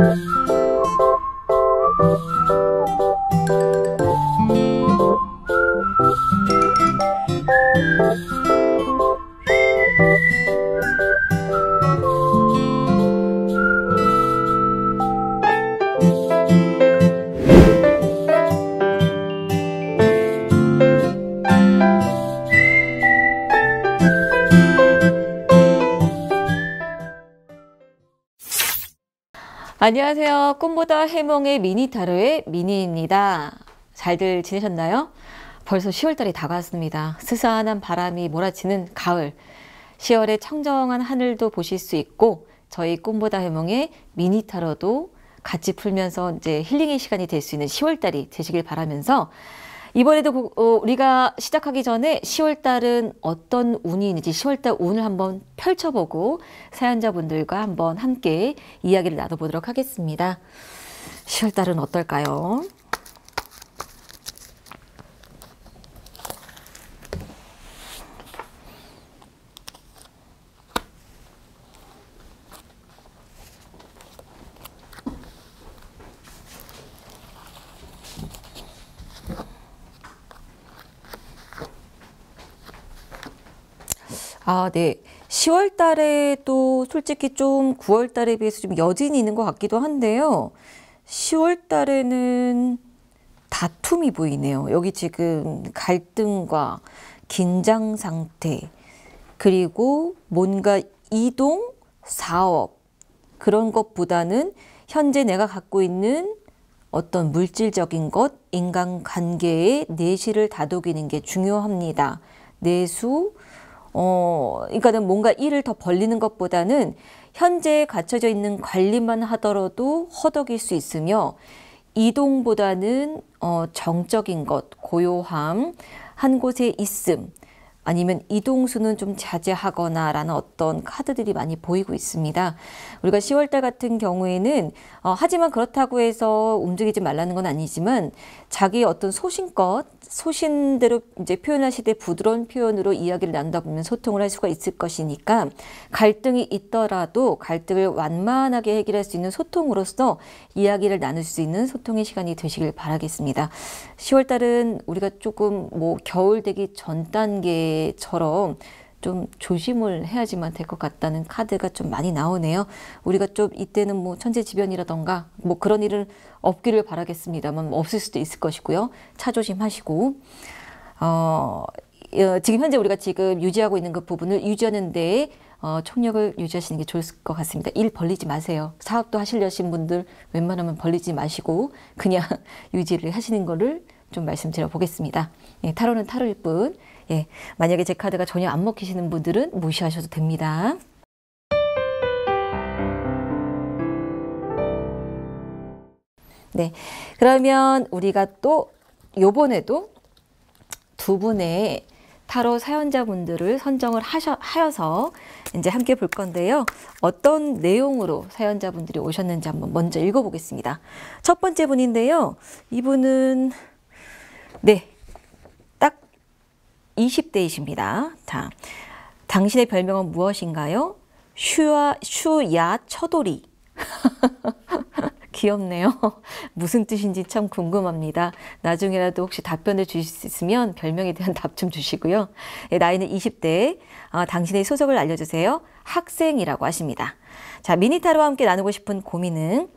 Thank you. 안녕하세요. 꿈보다 해몽의 미니 타로의 미니입니다. 잘들 지내셨나요? 벌써 10월달이 다가왔습니다. 스산한 바람이 몰아치는 가을. 10월의 청정한 하늘도 보실 수 있고 저희 꿈보다 해몽의 미니 타로도 같이 풀면서 이제 힐링의 시간이 될 수 있는 10월달이 되시길 바라면서 이번에도 그, 어, 우리가 시작하기 전에 10월 달은 어떤 운이 있는지 10월 달 운을 한번 펼쳐보고 사연자분들과 한번 함께 이야기를 나눠보도록 하겠습니다. 10월 달은 어떨까요? 아, 네. 10월 달에 도 솔직히 좀 9월 달에 비해서 좀 여진이 있는 것 같기도 한데요. 10월 달에는 다툼이 보이네요. 여기 지금 갈등과 긴장 상태, 그리고 뭔가 이동, 사업, 그런 것보다는 현재 내가 갖고 있는 어떤 물질적인 것, 인간 관계의 내실을 다독이는 게 중요합니다. 내수, 어, 그러니까는 뭔가 일을 더 벌리는 것보다는 현재 갖춰져 있는 관리만 하더라도 허덕일 수 있으며 이동보다는 어, 정적인 것, 고요함, 한 곳에 있음, 아니면 이동수는 좀 자제하거나라는 어떤 카드들이 많이 보이고 있습니다. 우리가 10월달 같은 경우에는 어, 하지만 그렇다고 해서 움직이지 말라는 건 아니지만 자기 어떤 소신껏 소신대로 이제 표현하실 때 부드러운 표현으로 이야기를 나누다 보면 소통을 할 수가 있을 것이니까 갈등이 있더라도 갈등을 완만하게 해결할 수 있는 소통으로서 이야기를 나눌 수 있는 소통의 시간이 되시길 바라겠습니다. 10월달은 우리가 조금 뭐 겨울 되기 전 단계 때처럼 좀 조심을 해야지만 될 것 같다는 카드가 좀 많이 나오네요. 우리가 좀 이때는 뭐 천재지변이라던가 뭐 그런 일을 없기를 바라겠습니다만 없을 수도 있을 것이고요. 차조심하시고 어, 예, 지금 현재 우리가 지금 유지하고 있는 그 부분을 유지하는 데 어, 총력을 유지하시는 게 좋을 것 같습니다. 일 벌리지 마세요. 사업도 하시려신 분들 웬만하면 벌리지 마시고 그냥 유지를 하시는 거를 좀 말씀드려 보겠습니다. 예, 타로는 타로일 뿐 예, 만약에 제 카드가 전혀 안 먹히시는 분들은 무시하셔도 됩니다. 네, 그러면 우리가 또 요번에도 두 분의 타로 사연자분들을 선정을 하셔, 하여서 이제 함께 볼 건데요. 어떤 내용으로 사연자분들이 오셨는지 한번 먼저 읽어보겠습니다. 첫 번째 분인데요. 이분은 네 20대이십니다. 자, 당신의 별명은 무엇인가요? 슈와 슈야 처돌이. 귀엽네요. 무슨 뜻인지 참 궁금합니다. 나중에라도 혹시 답변을 주실 수 있으면 별명에 대한 답 좀 주시고요. 네, 나이는 20대. 어, 아, 당신의 소속을 알려주세요. 학생이라고 하십니다. 자, 미니타로 함께 나누고 싶은 고민은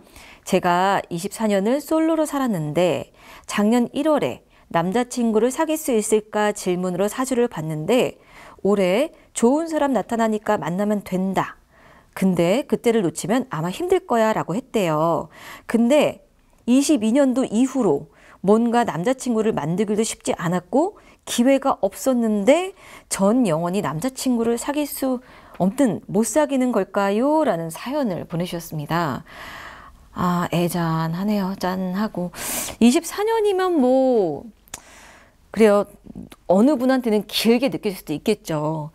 제가 24년을 솔로로 살았는데 작년 1월에 남자친구를 사귈 수 있을까 질문으로 사주를 봤는데 올해 좋은 사람 나타나니까 만나면 된다. 근데 그때를 놓치면 아마 힘들 거야 라고 했대요. 근데 22년도 이후로 뭔가 남자친구를 만들기도 쉽지 않았고 기회가 없었는데 전 영원히 남자친구를 사귈 수 없든 못 사귀는 걸까요? 라는 사연을 보내셨습니다 아, 애잔하네요. 짠하고. 24년이면 뭐, 그래요. 어느 분한테는 길게 느껴질 수도 있겠죠.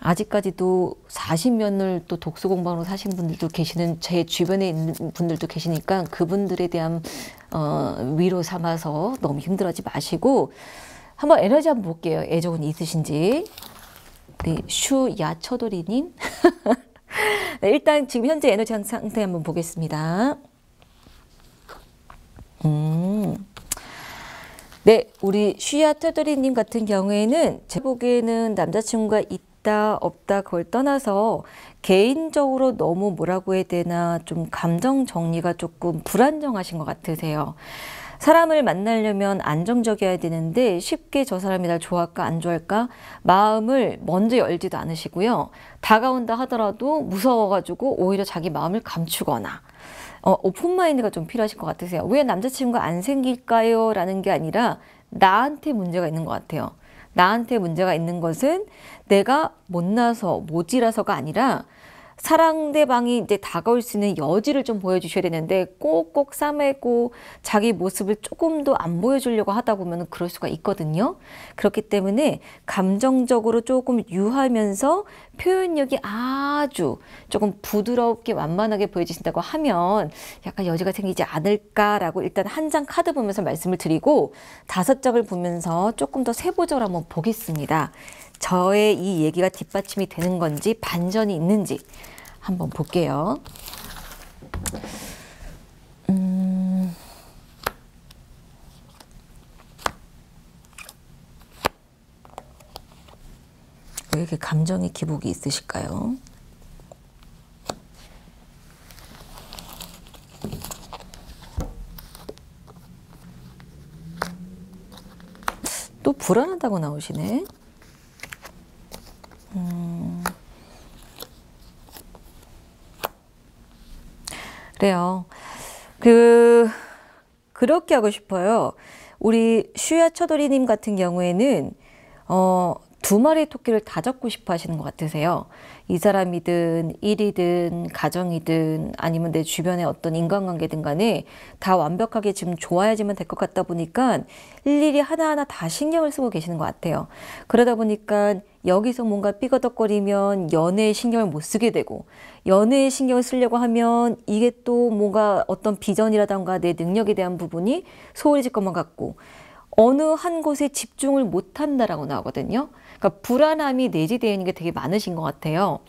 아직까지도 40년을 또 독서 공방으로 사신 분들도 계시는 제 주변에 있는 분들도 계시니까 그분들에 대한 어, 위로 삼아서 너무 힘들어하지 마시고 한번 에너지 한번 볼게요. 애정은 있으신지. 네, 슈야처돌이님. 네, 일단 지금 현재 에너지 상태 한번 보겠습니다. 음. 네, 우리 쉬야 테더리님 같은 경우에는 제 보기에는 남자친구가 있다 없다 그걸 떠나서 개인적으로 너무 뭐라고 해야 되나 좀 감정 정리가 조금 불안정하신 것 같으세요. 사람을 만나려면 안정적이어야 되는데 쉽게 저 사람이 날 좋아할까 안 좋아할까 마음을 먼저 열지도 않으시고요. 다가온다 하더라도 무서워가지고 오히려 자기 마음을 감추거나 어, 오픈마인드가 좀 필요하실 것 같으세요. 왜 남자친구가 안 생길까요? 라는 게 아니라 나한테 문제가 있는 것 같아요. 나한테 문제가 있는 것은 내가 못나서, 모질라서가 아니라 사랑대방이 이제 다가올 수 있는 여지를 좀 보여주셔야 되는데 꼭꼭 싸매고 자기 모습을 조금도 안 보여주려고 하다 보면 그럴 수가 있거든요. 그렇기 때문에 감정적으로 조금 유하면서 표현력이 아주 조금 부드럽게 완만하게 보여지신다고 하면 약간 여지가 생기지 않을까라고 일단 한 장 카드 보면서 말씀을 드리고 다섯 장을 보면서 조금 더 세부적으로 한번 보겠습니다. 저의 이 얘기가 뒷받침이 되는 건지 반전이 있는지 한번 볼게요. 음... 왜 이렇게 감정의 기복이 있으실까요? 또 불안하다고 나오시네. 그래요. 그, 그렇게 하고 싶어요. 우리 슈야 처돌이님 같은 경우에는, 어, 두 마리의 토끼를 다 잡고 싶어 하시는 것 같으세요. 이 사람이든 일이든 가정이든 아니면 내 주변의 어떤 인간관계든 간에 다 완벽하게 지금 좋아야지만 될 것 같다 보니까 일일이 하나하나 다 신경을 쓰고 계시는 것 같아요. 그러다 보니까 여기서 뭔가 삐거덕거리면 연애에 신경을 못 쓰게 되고 연애에 신경을 쓰려고 하면 이게 또 뭔가 어떤 비전이라던가 내 능력에 대한 부분이 소홀해질 것만 같고 어느 한 곳에 집중을 못한다라고 나오거든요. 그러니까 불안함이 내재되어 있는 게 되게 많으신 것 같아요.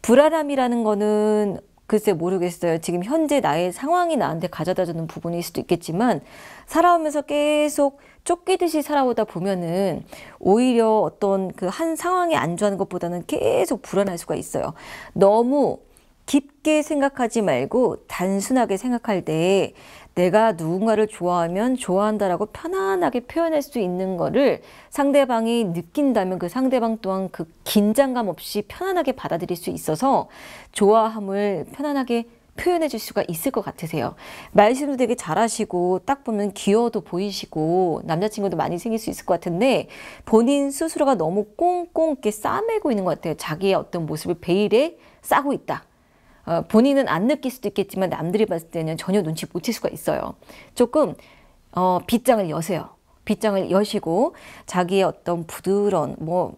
불안함이라는 거는 글쎄 모르겠어요. 지금 현재 나의 상황이 나한테 가져다 주는 부분일 수도 있겠지만 살아오면서 계속 쫓기듯이 살아오다 보면은 오히려 어떤 그 한 상황에 안주하는 것보다는 계속 불안할 수가 있어요. 너무 깊게 생각하지 말고 단순하게 생각할 때 내가 누군가를 좋아하면 좋아한다라고 편안하게 표현할 수 있는 거를 상대방이 느낀다면 그 상대방 또한 그 긴장감 없이 편안하게 받아들일 수 있어서 좋아함을 편안하게 표현해 줄 수가 있을 것 같으세요. 말씀도 되게 잘하시고 딱 보면 귀여워도 보이시고 남자친구도 많이 생길 수 있을 것 같은데 본인 스스로가 너무 꽁꽁 이렇게 싸매고 있는 것 같아요. 자기의 어떤 모습을 베일에 싸고 있다. 어, 본인은 안 느낄 수도 있겠지만 남들이 봤을 때는 전혀 눈치 못 칠 수가 있어요. 조금 어, 빗장을 여세요. 빗장을 여시고 자기의 어떤 부드러운 뭐뭐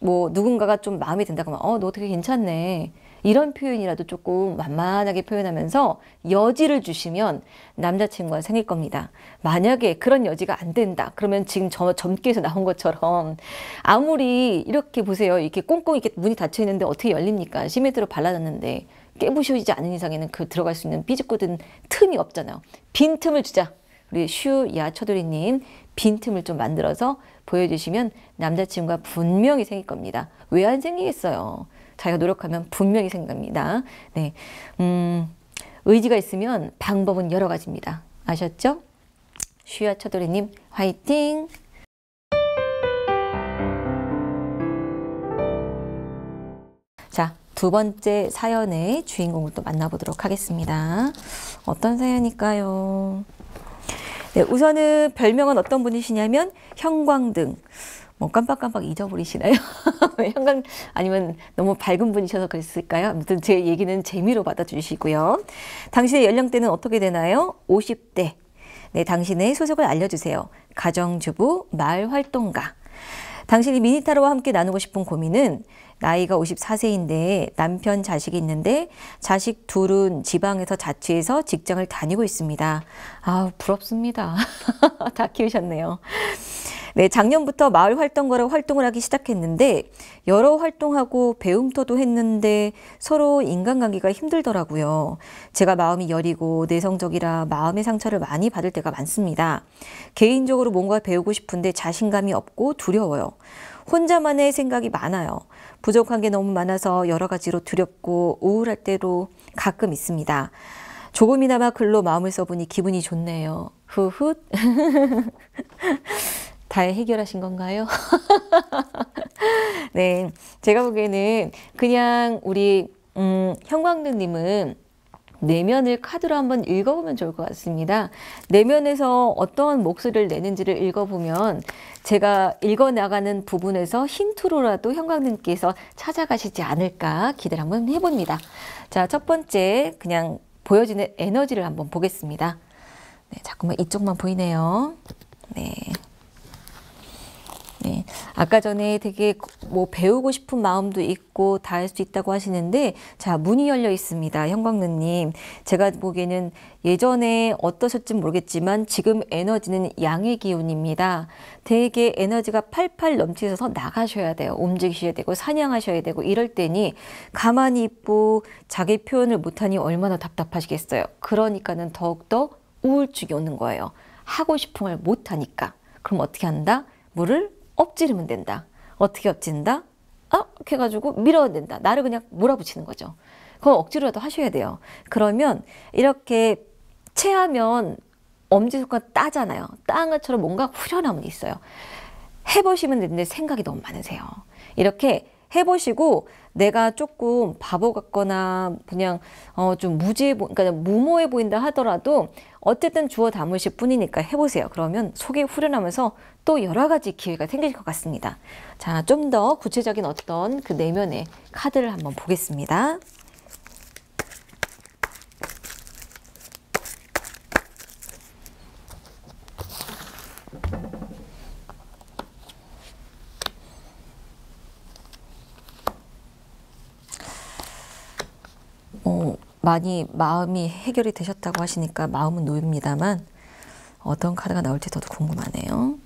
뭐 누군가가 좀 마음에 든다 그러면 어너어게 괜찮네 이런 표현이라도 조금 만만하게 표현하면서 여지를 주시면 남자친구가 생길 겁니다. 만약에 그런 여지가 안 된다. 그러면 지금 저 점괘에서 나온 것처럼 아무리 이렇게 보세요. 이렇게 꽁꽁 이렇게 문이 닫혀 있는데 어떻게 열립니까? 시멘트로 발라놨는데 깨부셔지지 않은 이상에는 그 들어갈 수 있는 삐죽고든 틈이 없잖아요. 빈 틈을 주자. 우리 슈야 처돌이님 빈틈을 좀 만들어서 보여주시면 남자친구가 분명히 생길 겁니다. 왜 안 생기겠어요? 자기가 노력하면 분명히 생깁니다. 네, 음, 의지가 있으면 방법은 여러 가지입니다. 아셨죠? 슈야 처돌이님 화이팅! 두 번째 사연의 주인공을 또 만나보도록 하겠습니다. 어떤 사연일까요? 네, 우선은 별명은 어떤 분이시냐면 형광등. 뭐 깜빡깜빡 잊어버리시나요? 형광 아니면 너무 밝은 분이셔서 그랬을까요? 아무튼 제 얘기는 재미로 받아주시고요. 당신의 연령대는 어떻게 되나요? 50대. 네, 당신의 소속을 알려주세요. 가정주부, 마을활동가. 당신이 미니타로와 함께 나누고 싶은 고민은 나이가 54세인데 남편 자식이 있는데 자식 둘은 지방에서 자취해서 직장을 다니고 있습니다. 아, 부럽습니다. 다 키우셨네요. 네, 작년부터 마을 활동가로 활동을 하기 시작했는데 여러 활동하고 배움터도 했는데 서로 인간관계가 힘들더라고요. 제가 마음이 여리고 내성적이라 마음의 상처를 많이 받을 때가 많습니다. 개인적으로 뭔가 배우고 싶은데 자신감이 없고 두려워요. 혼자만의 생각이 많아요. 부족한 게 너무 많아서 여러 가지로 두렵고 우울할 때로 가끔 있습니다. 조금이나마 글로 마음을 써보니 기분이 좋네요. 후훗. 다 해결하신 건가요? 네. 제가 보기에는 그냥 우리, 음, 형광등님은 내면을 카드로 한번 읽어보면 좋을 것 같습니다. 내면에서 어떠 목소리를 내는지를 읽어보면 제가 읽어나가는 부분에서 힌트로라도 형광님께서 찾아가시지 않을까 기대를 한번 해봅니다. 자, 첫 번째 그냥 보여지는 에너지를 한번 보겠습니다. 네, 자꾸만 이쪽만 보이네요. 네. 네. 아까 전에 되게 뭐 배우고 싶은 마음도 있고 다 할 수 있다고 하시는데 자, 문이 열려 있습니다. 형광능 님. 제가 보기에는 예전에 어떠셨진 모르겠지만 지금 에너지는 양의 기운입니다. 되게 에너지가 팔팔 넘치셔서 나가셔야 돼요. 움직이셔야 되고 사냥하셔야 되고 이럴 때니 가만히 있고 자기 표현을 못 하니 얼마나 답답하시겠어요. 그러니까는 더욱더 우울증이 오는 거예요. 하고 싶은 걸못 하니까. 그럼 어떻게 한다? 물을 엎지르면 된다. 어떻게 엎진다? 아, 이렇게 해가지고 밀어야 된다. 나를 그냥 몰아붙이는 거죠. 그건 억지로라도 하셔야 돼요. 그러면 이렇게 체하면 엄지손가락 따잖아요. 따 것처럼 뭔가 후련함이 있어요. 해보시면 되는데 생각이 너무 많으세요. 이렇게 해보시고 내가 조금 바보 같거나 그냥 어좀 무지해 보, 그러니까 무모해 보인다 하더라도 어쨌든 주워 담으실 뿐이니까 해보세요. 그러면 속이 후련하면서 또 여러 가지 기회가 생길 것 같습니다. 자, 좀 더 구체적인 어떤 그 내면의 카드를 한번 보겠습니다. 많이 마음이 해결이 되셨다고 하시니까 마음은 놓입니다만 어떤 카드가 나올지 저도 궁금하네요.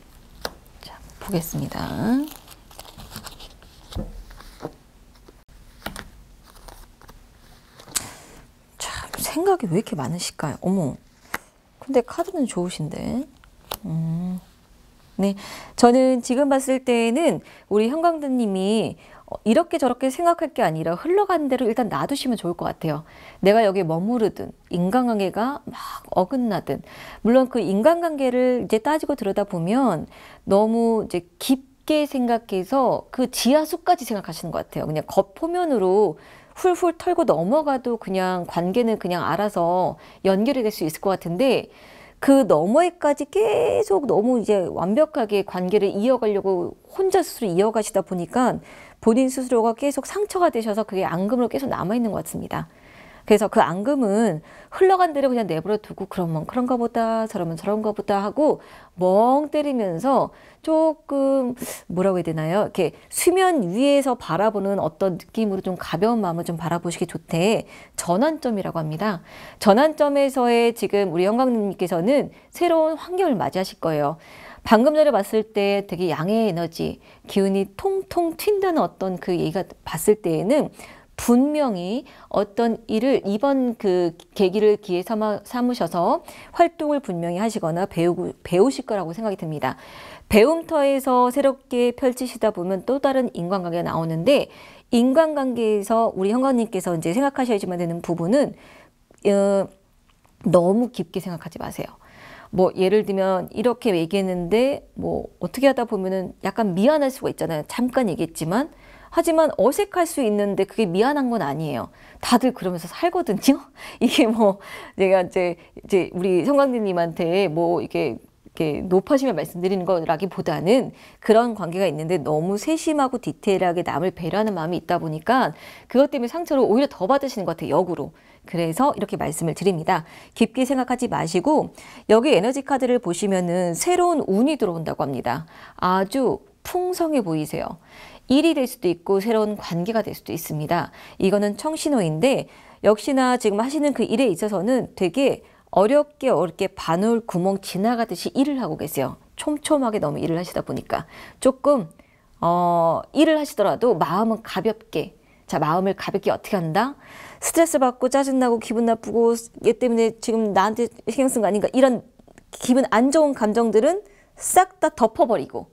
자, 보겠습니다. 참, 생각이 왜 이렇게 많으실까요? 어머. 근데 카드는 좋으신데. 음. 네. 저는 지금 봤을 때는 우리 형광등님이 어, 이렇게 저렇게 생각할 게 아니라 흘러가는 대로 일단 놔두시면 좋을 것 같아요. 내가 여기 머무르든 인간관계가 막 어긋나든 물론 그 인간관계를 이제 따지고 들여다보면 너무 이제 깊게 생각해서 그 지하수까지 생각하시는 것 같아요. 그냥 겉표면으로 훌훌 털고 넘어가도 그냥 관계는 그냥 알아서 연결이 될 수 있을 것 같은데 그 너머에까지 계속 너무 이제 완벽하게 관계를 이어가려고 혼자 스스로 이어가시다 보니까 본인 스스로가 계속 상처가 되셔서 그게 앙금으로 계속 남아있는 것 같습니다. 그래서 그 앙금은 흘러간 대로 그냥 내버려 두고 그러면 뭐, 그런가 보다 저러면 저런가 보다 하고 멍 때리면서 조금 뭐라고 해야 되나요? 이렇게 수면 위에서 바라보는 어떤 느낌으로 좀 가벼운 마음을 좀 바라보시기 좋대 전환점이라고 합니다. 전환점에서의 지금 우리 영광님께서는 새로운 환경을 맞이하실 거예요. 방금 전에 봤을 때 되게 양의 에너지, 기운이 통통 튄다는 어떤 그 얘기가 봤을 때에는 분명히 어떤 일을 이번 그 계기를 기회 삼아, 삼으셔서 활동을 분명히 하시거나 배우고, 배우실 거라고 생각이 듭니다. 배움터에서 새롭게 펼치시다 보면 또 다른 인간관계가 나오는데 인간관계에서 우리 형관님께서 이제 생각하셔야지만 되는 부분은 어, 너무 깊게 생각하지 마세요. 뭐 예를 들면 이렇게 얘기했는데 뭐 어떻게 하다 보면은 약간 미안할 수가 있잖아요. 잠깐 얘기했지만 하지만 어색할 수 있는데 그게 미안한 건 아니에요. 다들 그러면서 살거든요. 이게 뭐 내가 이제 이제 우리 성광님한테 뭐 이게 이렇게 높아심에 말씀드리는 거라기보다는 그런 관계가 있는데 너무 세심하고 디테일하게 남을 배려하는 마음이 있다 보니까 그것 때문에 상처를 오히려 더 받으시는 것 같아요. 역으로. 그래서 이렇게 말씀을 드립니다. 깊게 생각하지 마시고 여기 에너지 카드를 보시면은 새로운 운이 들어온다고 합니다. 아주 풍성해 보이세요. 일이 될 수도 있고 새로운 관계가 될 수도 있습니다. 이거는 청신호인데 역시나 지금 하시는 그 일에 있어서는 되게 어렵게 어렵게 바늘 구멍 지나가듯이 일을 하고 계세요. 촘촘하게 너무 일을 하시다 보니까 조금 어, 일을 하시더라도 마음은 가볍게 자 마음을 가볍게 어떻게 한다? 스트레스 받고 짜증나고 기분 나쁘고 얘 때문에 지금 나한테 신경 쓴 거 아닌가 이런 기분 안 좋은 감정들은 싹 다 덮어버리고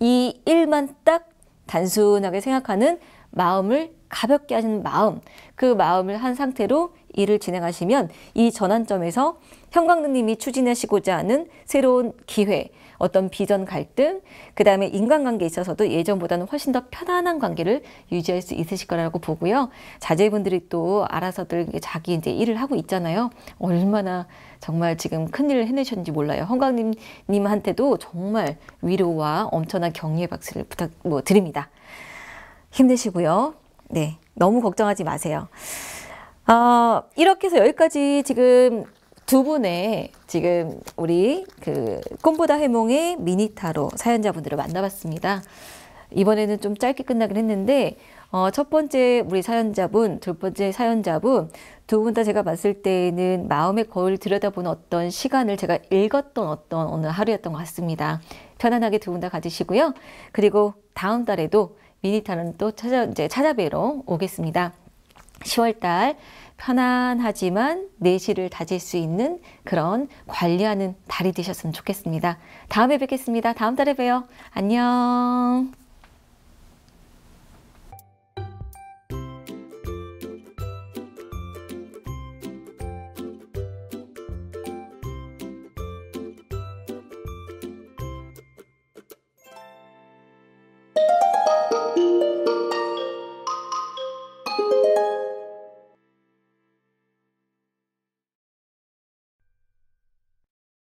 이 일만 딱 단순하게 생각하는 마음을 가볍게 하시는 마음, 그 마음을 한 상태로 일을 진행하시면 이 전환점에서 형광등님이 추진하시고자 하는 새로운 기회, 어떤 비전 갈등, 그 다음에 인간관계에 있어서도 예전보다는 훨씬 더 편안한 관계를 유지할 수 있으실 거라고 보고요. 자제분들이 또 알아서들 자기 이제 일을 하고 있잖아요. 얼마나 정말 지금 큰일을 해내셨는지 몰라요. 형광님님한테도 정말 위로와 엄청난 격려의 박수를 부탁 뭐 드립니다. 힘드시고요. 네, 너무 걱정하지 마세요. 어, 이렇게 해서 여기까지 지금 두 분의 지금 우리 그 꿈보다 해몽의 미니타로 사연자분들을 만나봤습니다. 이번에는 좀 짧게 끝나긴 했는데 어, 첫 번째 우리 사연자분, 두 번째 사연자분 두 분 다 제가 봤을 때는 마음의 거울 들여다보 어떤 시간을 제가 읽었던 어떤 오늘 하루였던 것 같습니다. 편안하게 두 분 다 가지시고요. 그리고 다음 달에도 미니타는 또 찾아 이제 찾아뵈러 오겠습니다. 10월달 편안하지만 내실을 다질 수 있는 그런 관리하는 달이 되셨으면 좋겠습니다. 다음에 뵙겠습니다. 다음 달에 봬요. 안녕.